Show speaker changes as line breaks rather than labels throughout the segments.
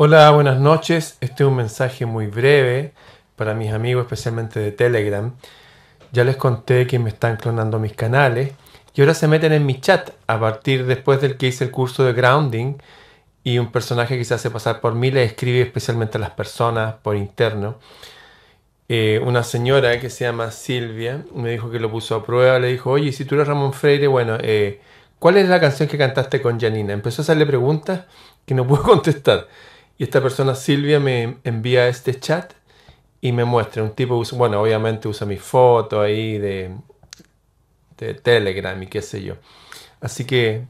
Hola, buenas noches. Este es un mensaje muy breve para mis amigos, especialmente de Telegram. Ya les conté que me están clonando mis canales y ahora se meten en mi chat a partir después del que hice el curso de grounding y un personaje que se hace pasar por mí le escribe especialmente a las personas por interno. Eh, una señora que se llama Silvia me dijo que lo puso a prueba, le dijo, oye, si tú eres Ramón Freire, bueno, eh, ¿cuál es la canción que cantaste con Janina? Empezó a hacerle preguntas que no pude contestar. Y esta persona, Silvia, me envía este chat y me muestra. Un tipo, bueno, obviamente usa mi foto ahí de, Telegram y qué sé yo. Así que,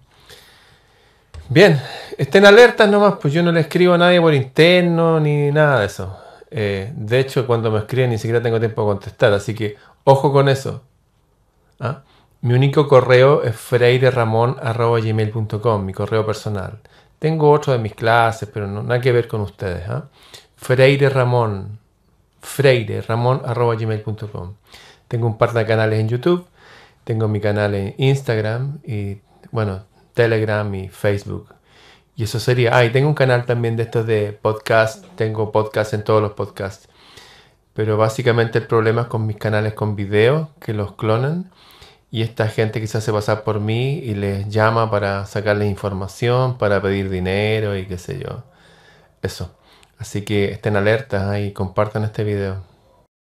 bien, estén alertas nomás, pues yo no le escribo a nadie por interno ni nada de eso. Eh, de hecho, cuando me escriben ni siquiera tengo tiempo de contestar, así que ojo con eso. ¿Ah? Mi único correo es freireramon.gmail.com, mi correo personal. Tengo otro de mis clases, pero no, nada que ver con ustedes. ¿ah? Freire Ramón. Freire Ramón Tengo un par de canales en YouTube. Tengo mi canal en Instagram y, bueno, Telegram y Facebook. Y eso sería. Ah, tengo un canal también de estos de podcast. Tengo podcast en todos los podcasts. Pero básicamente el problema es con mis canales con video, que los clonan y esta gente quizás se pasa por mí y les llama para sacarles información, para pedir dinero y qué sé yo. Eso. Así que estén alertas ¿eh? y compartan este video.